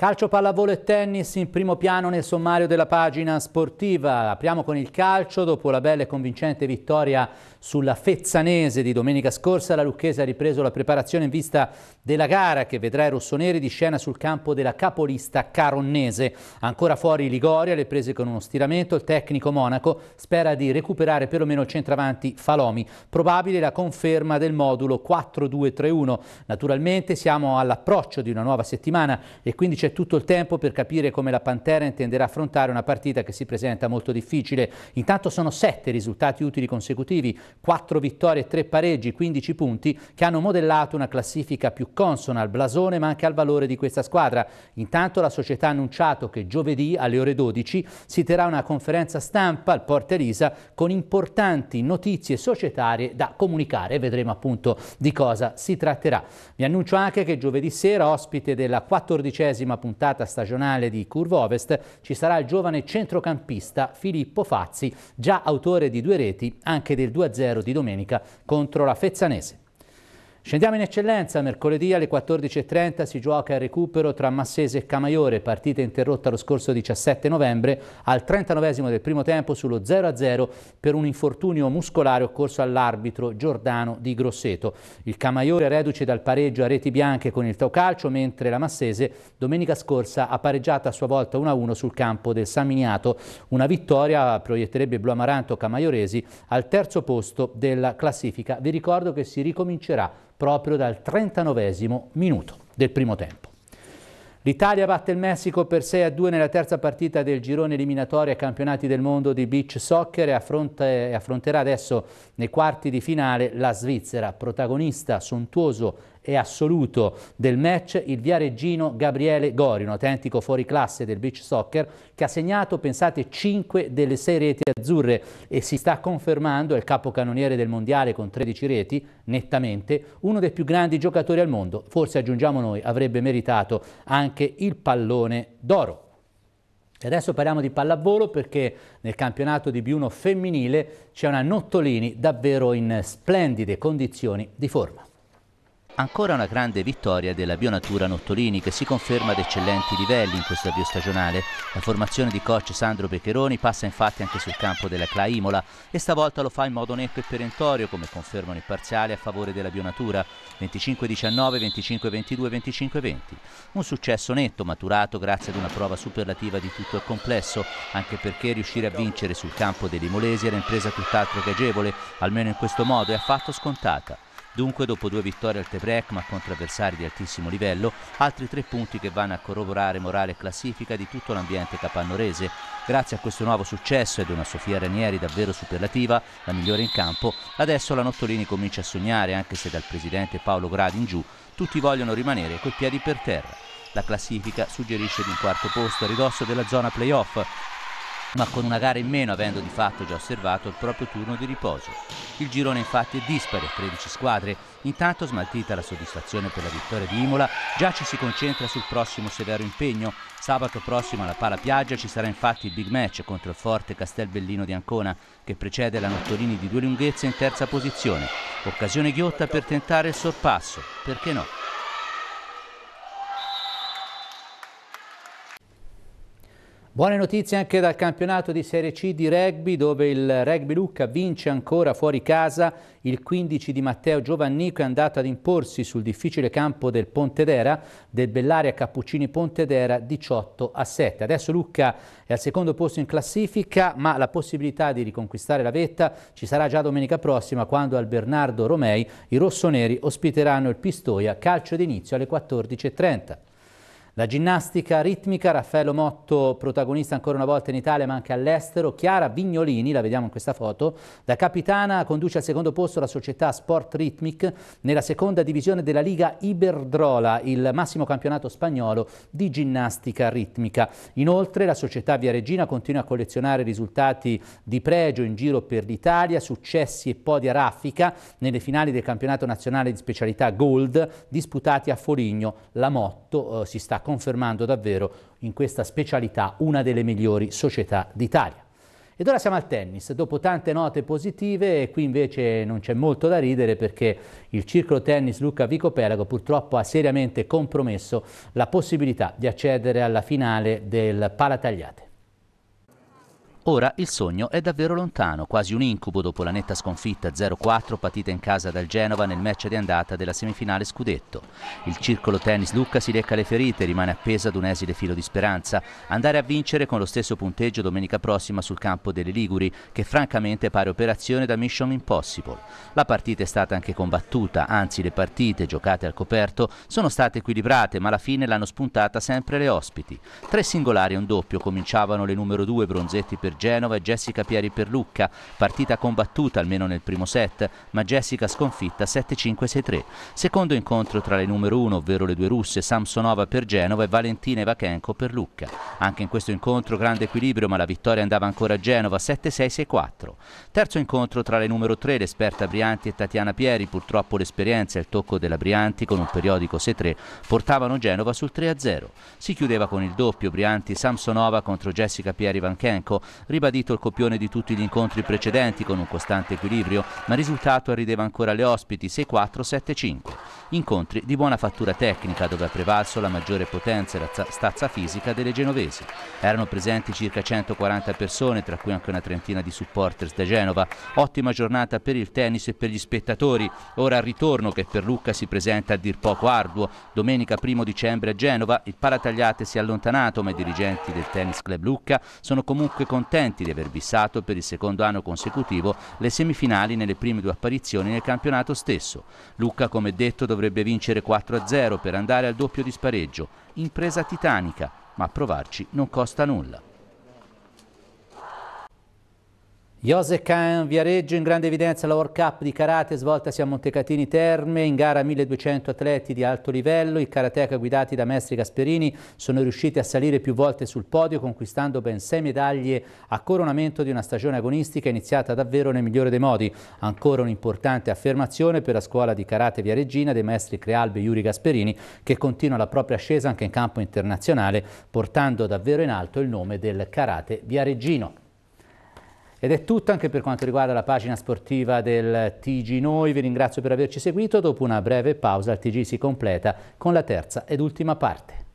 Calcio, pallavolo e tennis in primo piano nel sommario della pagina sportiva. Apriamo con il calcio. Dopo la bella e convincente vittoria sulla Fezzanese di domenica scorsa, la Lucchese ha ripreso la preparazione in vista della gara che vedrà i rossoneri di scena sul campo della capolista Caronnese. Ancora fuori Ligoria, le prese con uno stiramento. Il tecnico Monaco spera di recuperare perlomeno il centravanti Falomi. Probabile la conferma del modulo 4-2-3-1. Naturalmente siamo all'approccio di una nuova settimana e quindi c'è c'è tutto il tempo per capire come la Pantera intenderà affrontare una partita che si presenta molto difficile. Intanto sono sette risultati utili consecutivi, quattro vittorie e tre pareggi, 15 punti, che hanno modellato una classifica più consona al blasone ma anche al valore di questa squadra. Intanto la società ha annunciato che giovedì alle ore 12 si terrà una conferenza stampa al Porta Elisa con importanti notizie societarie da comunicare. Vedremo appunto di cosa si tratterà. Vi annuncio anche che giovedì sera, ospite della quattordicesima puntata stagionale di Curvo Ovest ci sarà il giovane centrocampista Filippo Fazzi, già autore di due reti anche del 2-0 di domenica contro la Fezzanese. Scendiamo in eccellenza, mercoledì alle 14.30 si gioca il recupero tra Massese e Camaiore, partita interrotta lo scorso 17 novembre al 39 del primo tempo sullo 0-0 per un infortunio muscolare occorso all'arbitro Giordano di Grosseto. Il Camaiore reduce dal pareggio a reti bianche con il Taucalcio, mentre la Massese domenica scorsa ha pareggiato a sua volta 1-1 sul campo del San Miniato. Una vittoria proietterebbe Blu Amaranto Camaioresi al terzo posto della classifica. Vi ricordo che si ricomincerà proprio dal 39 minuto del primo tempo. L'Italia batte il Messico per 6 a 2 nella terza partita del girone eliminatorio ai campionati del mondo di beach soccer e, affronterà adesso nei quarti di finale la Svizzera, protagonista sontuoso e assoluto del match il viareggino Gabriele Gori, un autentico fuori classe del beach soccer, che ha segnato, pensate, 5 delle 6 reti azzurre e si sta confermando, il capocannoniere del mondiale con 13 reti, nettamente, uno dei più grandi giocatori al mondo, forse aggiungiamo noi, avrebbe meritato anche il pallone d'oro. E adesso parliamo di pallavolo perché nel campionato di B1 femminile c'è una Nottolini davvero in splendide condizioni di forma. Ancora una grande vittoria della Bionatura Nottolini che si conferma ad eccellenti livelli in questo avvio stagionale. La formazione di coach Sandro Pecheroni passa infatti anche sul campo della Claimola e stavolta lo fa in modo netto e perentorio come confermano i parziali a favore della Bionatura 25-19, 25-22, 25-20. Un successo netto maturato grazie ad una prova superlativa di tutto il complesso anche perché riuscire a vincere sul campo dei Limolesi era impresa tutt'altro che agevole, almeno in questo modo è affatto scontata. Dunque, dopo due vittorie al Tebrec ma contro avversari di altissimo livello, altri tre punti che vanno a corroborare morale e classifica di tutto l'ambiente capannorese. Grazie a questo nuovo successo ed una Sofia Ranieri davvero superlativa, la migliore in campo, adesso la Nottolini comincia a sognare, anche se dal presidente Paolo Gradi in giù tutti vogliono rimanere coi piedi per terra. La classifica suggerisce di un quarto posto a ridosso della zona playoff, ma con una gara in meno avendo di fatto già osservato il proprio turno di riposo. Il girone infatti è dispare, 13 squadre, intanto smaltita la soddisfazione per la vittoria di Imola, già ci si concentra sul prossimo severo impegno. Sabato prossimo alla Pala Piaggia ci sarà infatti il big match contro il forte Castelbellino di Ancona, che precede la Nottolini di due lunghezze in terza posizione. Occasione ghiotta per tentare il sorpasso, perché no? Buone notizie anche dal campionato di Serie C di rugby dove il rugby Lucca vince ancora fuori casa. Il 15 di Matteo Giovannico è andato ad imporsi sul difficile campo del Pontedera, del Bellaria Cappuccini Pontedera 18 a 7. Adesso Lucca è al secondo posto in classifica ma la possibilità di riconquistare la vetta ci sarà già domenica prossima quando al Bernardo Romei i rossoneri ospiteranno il Pistoia calcio d'inizio alle 14.30. La ginnastica ritmica, Raffaello Motto, protagonista ancora una volta in Italia ma anche all'estero, Chiara Vignolini, la vediamo in questa foto, da capitana conduce al secondo posto la società Sport Ritmic nella seconda divisione della Liga Iberdrola, il massimo campionato spagnolo di ginnastica ritmica. Inoltre la società Via Regina continua a collezionare risultati di pregio in giro per l'Italia, successi e podia raffica nelle finali del campionato nazionale di specialità Gold disputati a Foligno. La Motto eh, si sta confermando davvero in questa specialità una delle migliori società d'Italia. Ed ora siamo al tennis, dopo tante note positive, qui invece non c'è molto da ridere perché il circolo tennis Luca Vicopelago purtroppo ha seriamente compromesso la possibilità di accedere alla finale del Palatagliate. Ora il sogno è davvero lontano, quasi un incubo dopo la netta sconfitta 0-4 patita in casa dal Genova nel match di andata della semifinale scudetto. Il circolo tennis Lucca si lecca le ferite, rimane appesa ad un esile filo di speranza. Andare a vincere con lo stesso punteggio domenica prossima sul campo delle Liguri, che francamente pare operazione da Mission Impossible. La partita è stata anche combattuta, anzi le partite giocate al coperto sono state equilibrate, ma alla fine l'hanno spuntata sempre le ospiti. Tre singolari e un doppio cominciavano le numero due Bronzetti per Genova e Jessica Pieri per Lucca, partita combattuta almeno nel primo set, ma Jessica sconfitta 7-5-6-3. Secondo incontro tra le numero 1, ovvero le due russe, Samsonova per Genova e Valentina Ivakenko per Lucca. Anche in questo incontro grande equilibrio, ma la vittoria andava ancora a Genova 7-6-6-4. Terzo incontro tra le numero 3, l'esperta Brianti e Tatiana Pieri, purtroppo l'esperienza e il tocco della Brianti con un periodico 6-3 portavano Genova sul 3-0. Si chiudeva con il doppio Brianti Samsonova contro Jessica Pieri Vankenko, ribadito il copione di tutti gli incontri precedenti con un costante equilibrio, ma il risultato arrideva ancora alle ospiti 6-4, 7-5 incontri di buona fattura tecnica dove ha prevalso la maggiore potenza e la stazza fisica delle genovesi. Erano presenti circa 140 persone, tra cui anche una trentina di supporters da Genova. Ottima giornata per il tennis e per gli spettatori. Ora al ritorno che per Lucca si presenta a dir poco arduo. Domenica 1 dicembre a Genova il Palatagliate si è allontanato, ma i dirigenti del Tennis Club Lucca sono comunque contenti di aver bissato per il secondo anno consecutivo le semifinali nelle prime due apparizioni nel campionato stesso. Lucca, come detto, doveva dovrebbe vincere 4-0 per andare al doppio di spareggio, impresa titanica, ma provarci non costa nulla. Josecan Viareggio in grande evidenza la World Cup di karate svoltasi a Montecatini Terme, in gara 1200 atleti di alto livello, i karateka guidati da Mestri Gasperini sono riusciti a salire più volte sul podio conquistando ben sei medaglie a coronamento di una stagione agonistica iniziata davvero nel migliore dei modi. Ancora un'importante affermazione per la scuola di karate viareggina dei maestri Crealbe e Yuri Gasperini che continua la propria ascesa anche in campo internazionale portando davvero in alto il nome del karate viareggino. Ed è tutto anche per quanto riguarda la pagina sportiva del TG Noi. Vi ringrazio per averci seguito. Dopo una breve pausa il TG si completa con la terza ed ultima parte.